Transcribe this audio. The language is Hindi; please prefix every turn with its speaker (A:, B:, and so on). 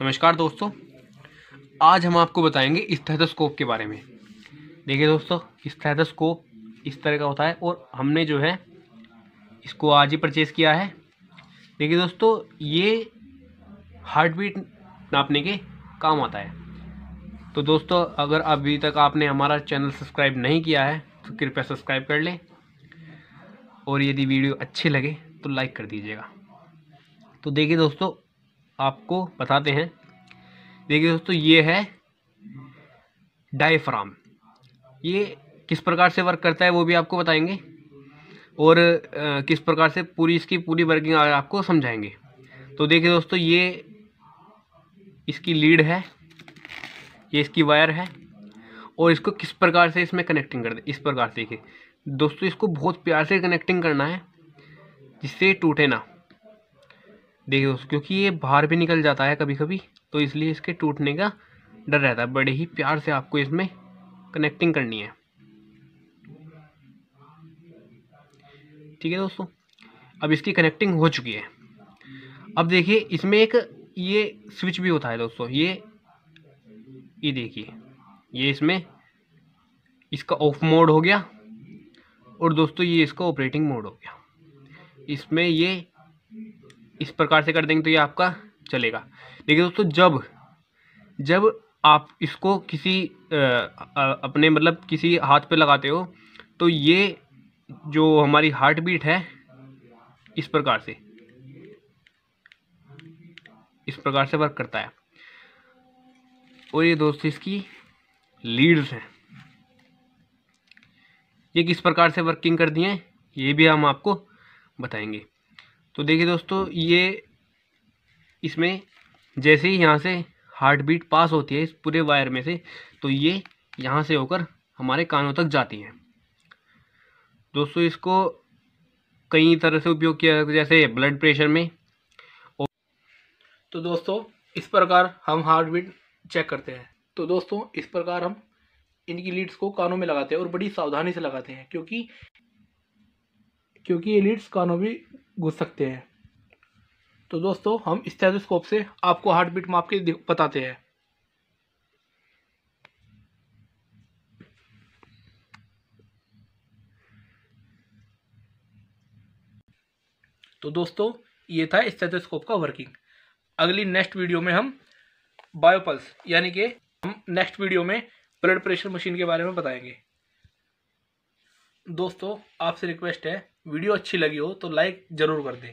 A: नमस्कार दोस्तों आज हम आपको बताएंगे स्थेथोस्कोप के बारे में देखिए दोस्तों स्थेथोस्कोप इस तरह का होता है और हमने जो है इसको आज ही परचेज़ किया है देखिए दोस्तों ये हार्ट बीट नापने के काम आता है तो दोस्तों अगर अभी तक आपने हमारा चैनल सब्सक्राइब नहीं किया है तो कृपया सब्सक्राइब कर लें और यदि वीडियो अच्छे लगे तो लाइक कर दीजिएगा तो देखिए दोस्तों आपको बताते हैं देखिए दोस्तों ये है डायफ्राम ये किस प्रकार से वर्क करता है वो भी आपको बताएंगे और आ, किस प्रकार से पूरी इसकी पूरी वर्किंग आपको समझाएंगे तो देखिए दोस्तों ये इसकी लीड है ये इसकी वायर है और इसको किस प्रकार से इसमें कनेक्टिंग कर दे इस प्रकार से देखिए दोस्तों इसको बहुत प्यार से कनेक्टिंग करना है जिससे टूटे ना देखिए दोस्तों क्योंकि ये बाहर भी निकल जाता है कभी कभी तो इसलिए इसके टूटने का डर रहता है बड़े ही प्यार से आपको इसमें कनेक्टिंग करनी है ठीक है दोस्तों अब इसकी कनेक्टिंग हो चुकी है अब देखिए इसमें एक ये स्विच भी होता है दोस्तों ये ये देखिए ये इसमें इसका ऑफ मोड हो गया और दोस्तों ये इसका ऑपरेटिंग मोड हो गया इसमें ये इस प्रकार से कर देंगे तो ये आपका चलेगा लेकिन दोस्तों जब जब आप इसको किसी आ, आ, अपने मतलब किसी हाथ पे लगाते हो तो ये जो हमारी हार्ट बीट है इस प्रकार से इस प्रकार से वर्क करता है और ये दोस्तों इसकी लीड्स हैं ये किस प्रकार से वर्किंग दिए हैं ये भी हम आपको बताएंगे तो देखिए दोस्तों ये इसमें जैसे ही यहाँ से हार्ट बीट पास होती है इस पूरे वायर में से तो ये यहाँ से होकर हमारे कानों तक जाती है दोस्तों इसको कई तरह से उपयोग किया जाता है जैसे ब्लड प्रेशर में
B: तो दोस्तों इस प्रकार हम हार्ट बीट चेक करते हैं तो दोस्तों इस प्रकार हम इनकी लीड्स को कानों में लगाते हैं और बड़ी सावधानी से लगाते हैं क्योंकि क्योंकि ये लीड्स कानों में घुस सकते हैं तो दोस्तों हम स्टेथोस्कोप से आपको हार्ट बीट माप के बताते हैं तो दोस्तों ये था स्टेथोस्कोप का वर्किंग अगली नेक्स्ट वीडियो में हम बायोपल्स यानी कि हम नेक्स्ट वीडियो में ब्लड प्रेशर मशीन के बारे में बताएंगे दोस्तों आपसे रिक्वेस्ट है वीडियो अच्छी लगी हो तो लाइक ज़रूर कर दें